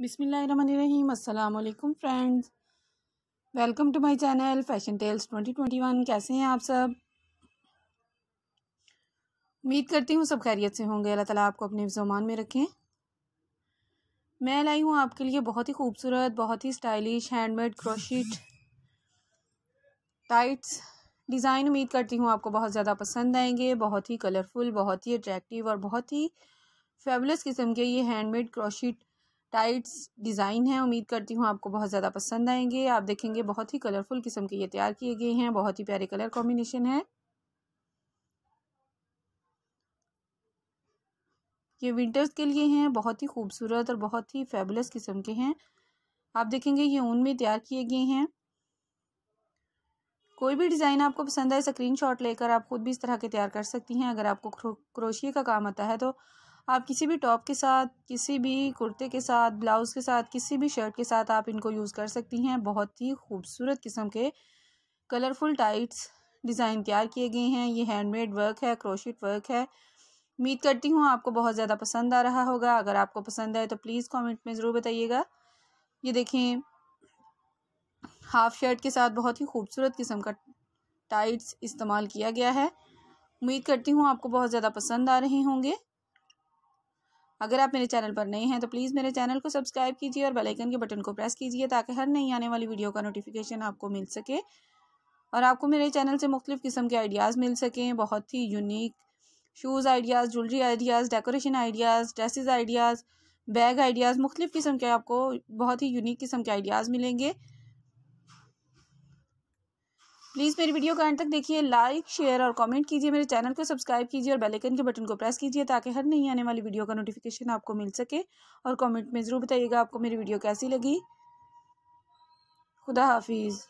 बिसमीम अल्लाम friends welcome to my channel fashion tales 2021 कैसे हैं आप सब उम्मीद करती हूँ सब खैरियत से होंगे अल्लाह ताला आपको अपने जमान में रखें मैं लाई हूँ आपके लिए बहुत ही खूबसूरत बहुत ही stylish handmade crochet tights design उम्मीद करती हूँ आपको बहुत ज़्यादा पसंद आएंगे बहुत ही कलरफुल बहुत ही अट्रैक्टिव और बहुत ही फेबुलस किस्म के ये हैंडमेड क्रोशीट टाइट्स डिज़ाइन है उम्मीद करती हूँ आपको बहुत ज़्यादा पसंद आएंगे आप देखेंगे बहुत ही कलरफुल किस्म के ये तैयार किए गए हैं बहुत ही प्यारे कलर कॉम्बिनेशन है ये विंटर्स के लिए हैं बहुत ही खूबसूरत और बहुत ही फेबुलस किस्म के हैं आप देखेंगे ये ऊन में तैयार किए गए हैं कोई भी डिज़ाइन आपको पसंद आए स्क्रीन शॉट लेकर आप खुद भी इस तरह के तैयार कर सकती हैं अगर आपको क्रोशिए का काम आता है तो आप किसी भी टॉप के साथ किसी भी कुर्ते के साथ ब्लाउज़ के साथ किसी भी शर्ट के साथ आप इनको यूज़ कर सकती हैं बहुत ही खूबसूरत किस्म के कलरफुल टाइट्स डिज़ाइन तैयार किए गए हैं ये हैंडमेड वर्क है क्रोशिट वर्क है उम्मीद करती हूँ आपको बहुत ज़्यादा पसंद आ रहा होगा अगर आपको पसंद आए तो प्लीज़ कमेंट में ज़रूर बताइएगा ये देखें हाफ शर्ट के साथ बहुत ही खूबसूरत किस्म का टाइट्स इस्तेमाल किया गया है उम्मीद करती हूँ आपको बहुत ज़्यादा पसंद आ रहे होंगे अगर आप मेरे चैनल पर नए हैं तो प्लीज़ मेरे चैनल को सब्सक्राइब कीजिए और बेल आइकन के बटन को प्रेस कीजिए ताकि हर नई आने वाली वीडियो का नोटिफिकेशन आपको मिल सके और आपको मेरे चैनल से मुख्तलिफ़ किस्म के आइडियाज़ मिल सकें बहुत ही unique shoes ideas jewellery ideas decoration ideas dresses ideas bag ideas मुख्तलिफ़ किस्म के आपको बहुत ही यूनिक किस्म के आइडियाज़ मिलेंगे प्लीज़ मेरी वीडियो को एंड तक देखिए लाइक शेयर और कमेंट कीजिए मेरे चैनल को सब्सक्राइब कीजिए और बेल आइकन के बटन को प्रेस कीजिए ताकि हर नई आने वाली वीडियो का नोटिफिकेशन आपको मिल सके और कमेंट में ज़रूर बताइएगा आपको मेरी वीडियो कैसी लगी खुदा हाफिज़